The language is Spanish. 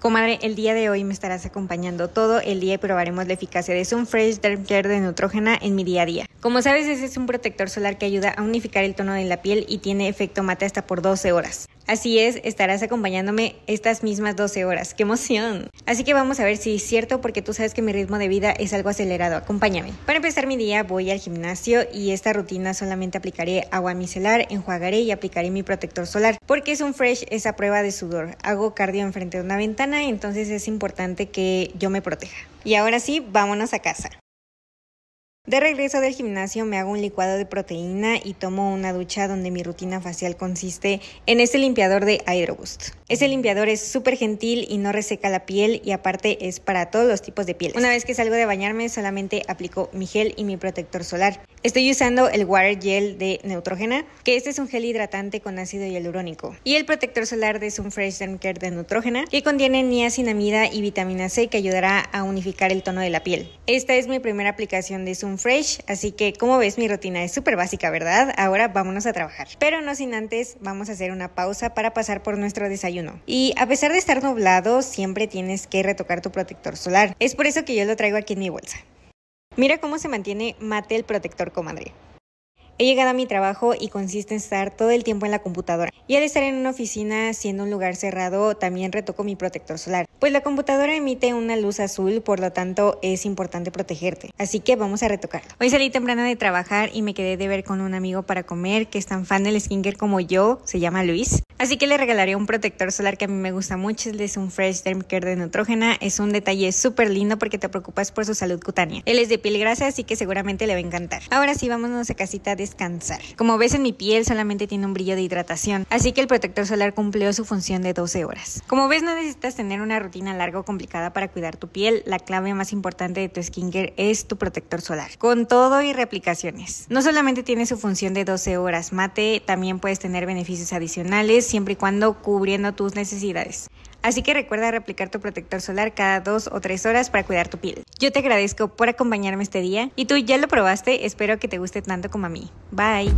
Comadre, el día de hoy me estarás acompañando todo el día y probaremos la eficacia de Sunfresh Derm Care de Nutrógena en mi día a día. Como sabes, ese es un protector solar que ayuda a unificar el tono de la piel y tiene efecto mate hasta por 12 horas. Así es, estarás acompañándome estas mismas 12 horas. ¡Qué emoción! Así que vamos a ver si es cierto porque tú sabes que mi ritmo de vida es algo acelerado. Acompáñame. Para empezar mi día voy al gimnasio y esta rutina solamente aplicaré agua micelar, enjuagaré y aplicaré mi protector solar porque es un fresh esa prueba de sudor. Hago cardio enfrente de una ventana, entonces es importante que yo me proteja. Y ahora sí, vámonos a casa. De regreso del gimnasio me hago un licuado de proteína y tomo una ducha donde mi rutina facial consiste en este limpiador de Hydroboost. Este limpiador es súper gentil y no reseca la piel y aparte es para todos los tipos de piel. Una vez que salgo de bañarme solamente aplico mi gel y mi protector solar. Estoy usando el Water Gel de Neutrogena, que este es un gel hidratante con ácido hialurónico. Y el protector solar de Sunfresh Derm Care de Neutrogena, que contiene niacinamida y vitamina C que ayudará a unificar el tono de la piel. Esta es mi primera aplicación de Sunfresh, así que como ves mi rutina es súper básica, ¿verdad? Ahora vámonos a trabajar. Pero no sin antes, vamos a hacer una pausa para pasar por nuestro desayuno. Y a pesar de estar nublado, siempre tienes que retocar tu protector solar. Es por eso que yo lo traigo aquí en mi bolsa. Mira cómo se mantiene mate el protector, comadre. He llegado a mi trabajo y consiste en estar todo el tiempo en la computadora. Y al estar en una oficina siendo un lugar cerrado, también retoco mi protector solar, pues la computadora emite una luz azul, por lo tanto es importante protegerte. Así que vamos a retocar. Hoy salí temprano de trabajar y me quedé de ver con un amigo para comer que es tan fan del skincare como yo, se llama Luis. Así que le regalaré un protector solar que a mí me gusta mucho, es un Fresh Derm Care de Nutrógena. Es un detalle súper lindo porque te preocupas por su salud cutánea. Él es de piel grasa, así que seguramente le va a encantar. Ahora sí, vámonos a casita de descansar. Como ves en mi piel solamente tiene un brillo de hidratación, así que el protector solar cumplió su función de 12 horas. Como ves no necesitas tener una rutina larga o complicada para cuidar tu piel, la clave más importante de tu skincare es tu protector solar, con todo y replicaciones. No solamente tiene su función de 12 horas mate, también puedes tener beneficios adicionales siempre y cuando cubriendo tus necesidades. Así que recuerda replicar tu protector solar cada dos o tres horas para cuidar tu piel. Yo te agradezco por acompañarme este día y tú ya lo probaste, espero que te guste tanto como a mí. Bye.